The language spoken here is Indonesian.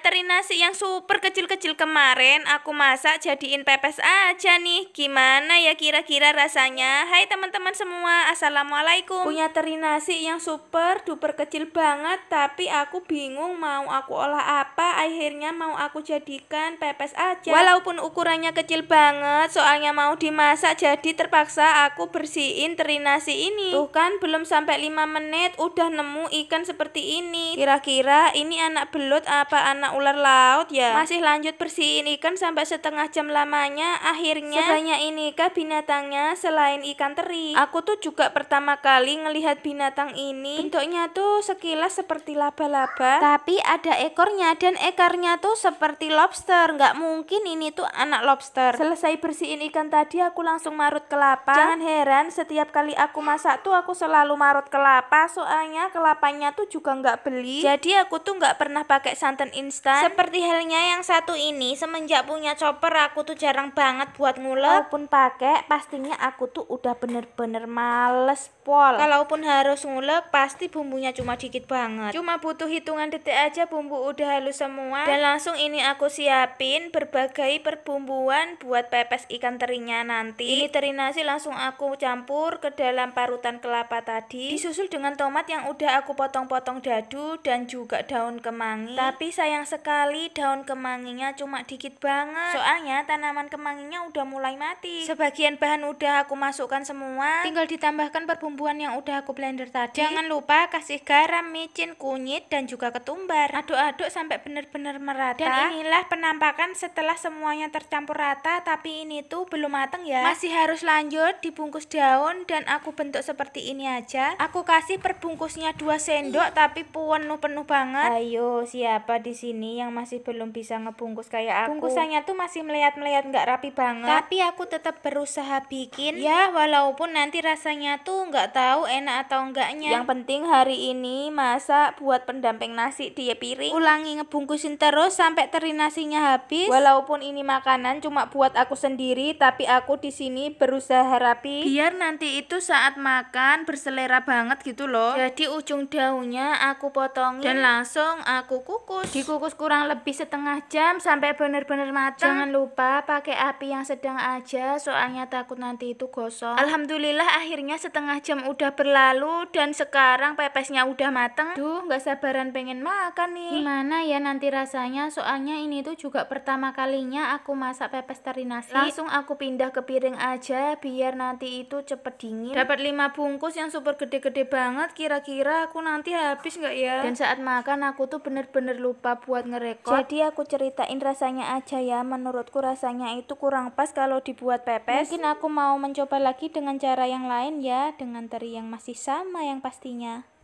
teri nasi yang super kecil-kecil kemarin aku masak jadiin pepes aja nih. Gimana ya kira-kira rasanya? Hai teman-teman semua, Assalamualaikum. Punya teri nasi yang super duper kecil banget, tapi aku bingung mau aku olah apa. Akhirnya mau aku jadikan pepes aja. Walaupun ukurannya kecil banget, soalnya mau dimasak jadi terpaksa aku bersihin teri nasi ini. Tuh kan belum sampai 5 menit udah nemu ikan seperti ini. Kira-kira ini anak belut apa anak anak ular laut ya. Masih lanjut bersihin ikan sampai setengah jam lamanya. Akhirnya ini kah binatangnya selain ikan teri. Aku tuh juga pertama kali ngelihat binatang ini. Bentuknya tuh sekilas seperti laba-laba, tapi ada ekornya dan ekornya tuh seperti lobster. Nggak mungkin ini tuh anak lobster. Selesai bersihin ikan tadi aku langsung marut kelapa. Jangan heran setiap kali aku masak tuh aku selalu marut kelapa soalnya kelapanya tuh juga nggak beli. Jadi aku tuh nggak pernah pakai santan ini instan. Seperti halnya yang satu ini, semenjak punya chopper aku tuh jarang banget buat ngulek. Walaupun pakai, pastinya aku tuh udah bener-bener males pol. Kalaupun harus ngulek, pasti bumbunya cuma dikit banget. Cuma butuh hitungan detik aja bumbu udah halus semua. Dan langsung ini aku siapin berbagai perbumbuan buat pepes ikan terinya nanti. Ini teri nasi langsung aku campur ke dalam parutan kelapa tadi. Disusul dengan tomat yang udah aku potong-potong dadu dan juga daun kemangi. Tapi saya sayang sekali daun kemanginya cuma dikit banget. Soalnya tanaman kemanginya udah mulai mati. Sebagian bahan udah aku masukkan semua. Tinggal ditambahkan perbumbuan yang udah aku blender tadi. Jangan lupa kasih garam, micin, kunyit, dan juga ketumbar. Aduk-aduk sampai benar-benar merata. Dan inilah penampakan setelah semuanya tercampur rata, tapi ini tuh belum mateng ya. Masih harus lanjut dibungkus daun dan aku bentuk seperti ini aja. Aku kasih perbungkusnya 2 sendok tapi penuh-penuh banget. Ayo, siapa di sini? sini yang masih belum bisa ngebungkus kayak aku. Bungkusannya tuh masih melihat-melihat nggak rapi banget. Tapi aku tetap berusaha bikin. Ya, walaupun nanti rasanya tuh nggak tahu enak atau enggaknya. Yang penting hari ini masak buat pendamping nasi dia piring. Ulangi ngebungkusin terus sampai teri nasinya habis. Walaupun ini makanan cuma buat aku sendiri, tapi aku di sini berusaha rapi. Biar nanti itu saat makan berselera banget gitu loh. Jadi ujung daunnya aku potongin dan langsung aku kukus. Dikukus dikukus kurang lebih setengah jam sampai benar-benar matang. Jangan lupa pakai api yang sedang aja soalnya takut nanti itu gosong. Alhamdulillah akhirnya setengah jam udah berlalu dan sekarang pepesnya udah matang. Duh, nggak sabaran pengen makan nih. Gimana ya nanti rasanya? Soalnya ini tuh juga pertama kalinya aku masak pepes teri nasi. Langsung aku pindah ke piring aja biar nanti itu cepet dingin. Dapat 5 bungkus yang super gede-gede banget. Kira-kira aku nanti habis nggak ya? Dan saat makan aku tuh bener-bener lupa buat ngerekod. Jadi aku ceritain rasanya aja ya. Menurutku rasanya itu kurang pas kalau dibuat pepes. Mungkin aku mau mencoba lagi dengan cara yang lain ya, dengan teri yang masih sama yang pastinya.